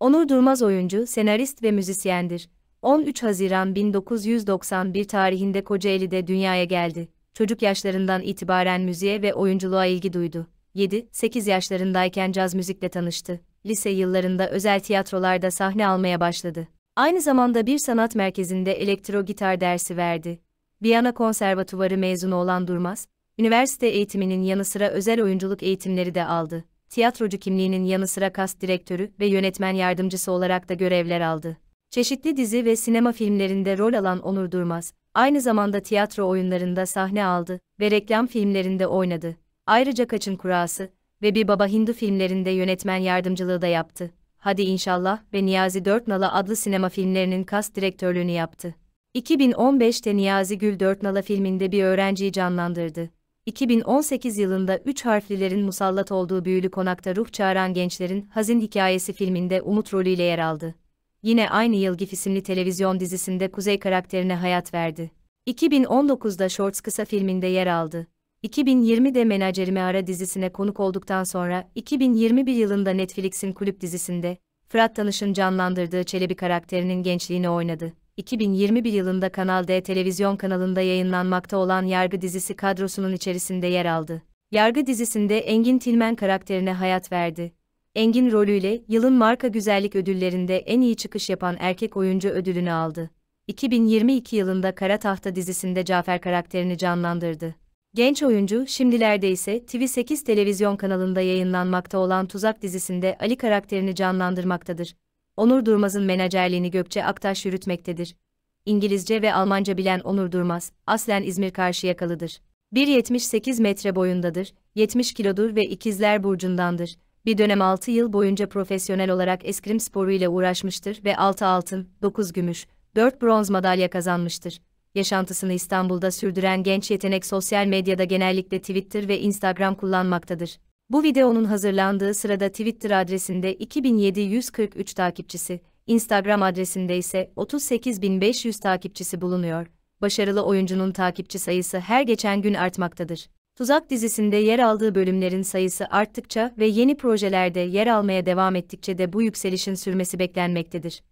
Onur Durmaz oyuncu, senarist ve müzisyendir. 13 Haziran 1991 tarihinde Kocaeli'de dünyaya geldi. Çocuk yaşlarından itibaren müziğe ve oyunculuğa ilgi duydu. 7-8 yaşlarındayken caz müzikle tanıştı. Lise yıllarında özel tiyatrolarda sahne almaya başladı. Aynı zamanda bir sanat merkezinde elektro gitar dersi verdi. Viyana Konservatuvarı mezunu olan Durmaz, üniversite eğitiminin yanı sıra özel oyunculuk eğitimleri de aldı tiyatrocu kimliğinin yanı sıra kast direktörü ve yönetmen yardımcısı olarak da görevler aldı. Çeşitli dizi ve sinema filmlerinde rol alan Onur Durmaz, aynı zamanda tiyatro oyunlarında sahne aldı ve reklam filmlerinde oynadı. Ayrıca Kaçın Kurası ve Bir Baba Hindu filmlerinde yönetmen yardımcılığı da yaptı. Hadi İnşallah ve Niyazi Dörtnala adlı sinema filmlerinin kast direktörlüğünü yaptı. 2015'te Niyazi Gül Dörtnala filminde bir öğrenciyi canlandırdı. 2018 yılında üç harflilerin musallat olduğu büyülü konakta ruh çağıran gençlerin Hazin Hikayesi filminde Umut rolüyle yer aldı. Yine aynı yıl GIF isimli televizyon dizisinde Kuzey karakterine hayat verdi. 2019'da Shorts kısa filminde yer aldı. 2020'de menajerimi Ara dizisine konuk olduktan sonra 2021 yılında Netflix'in kulüp dizisinde Fırat Tanış'ın canlandırdığı Çelebi karakterinin gençliğini oynadı. 2021 yılında Kanal D televizyon kanalında yayınlanmakta olan Yargı dizisi kadrosunun içerisinde yer aldı. Yargı dizisinde Engin Tilmen karakterine hayat verdi. Engin rolüyle yılın marka güzellik ödüllerinde en iyi çıkış yapan erkek oyuncu ödülünü aldı. 2022 yılında Kara Tahta dizisinde Cafer karakterini canlandırdı. Genç oyuncu şimdilerde ise TV8 televizyon kanalında yayınlanmakta olan Tuzak dizisinde Ali karakterini canlandırmaktadır. Onur Durmaz'ın menajerliğini Gökçe Aktaş yürütmektedir. İngilizce ve Almanca bilen Onur Durmaz, aslen İzmir Karşıyakalı'dır. 1.78 metre boyundadır, 70 kilodur ve ikizler burcundandır. Bir dönem 6 yıl boyunca profesyonel olarak eskrim sporu ile uğraşmıştır ve 6 altın, 9 gümüş, 4 bronz madalya kazanmıştır. Yaşantısını İstanbul'da sürdüren genç yetenek sosyal medyada genellikle Twitter ve Instagram kullanmaktadır. Bu videonun hazırlandığı sırada Twitter adresinde 2743 takipçisi, Instagram adresinde ise 38500 takipçisi bulunuyor. Başarılı oyuncunun takipçi sayısı her geçen gün artmaktadır. Tuzak dizisinde yer aldığı bölümlerin sayısı arttıkça ve yeni projelerde yer almaya devam ettikçe de bu yükselişin sürmesi beklenmektedir.